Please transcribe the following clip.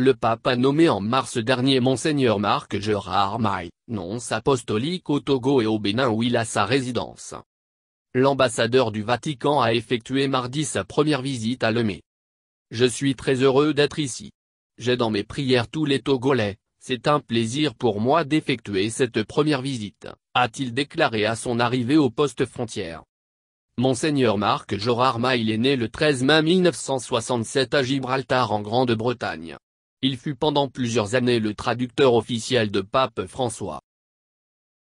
le pape a nommé en mars dernier Monseigneur Marc Gerard Maï, nonce apostolique au Togo et au Bénin où il a sa résidence. L'ambassadeur du Vatican a effectué mardi sa première visite à Lomé. Je suis très heureux d'être ici. J'ai dans mes prières tous les Togolais, c'est un plaisir pour moi d'effectuer cette première visite, a-t-il déclaré à son arrivée au poste frontière. Monseigneur Marc Gerard il est né le 13 mai 1967 à Gibraltar en Grande-Bretagne. Il fut pendant plusieurs années le traducteur officiel de Pape François.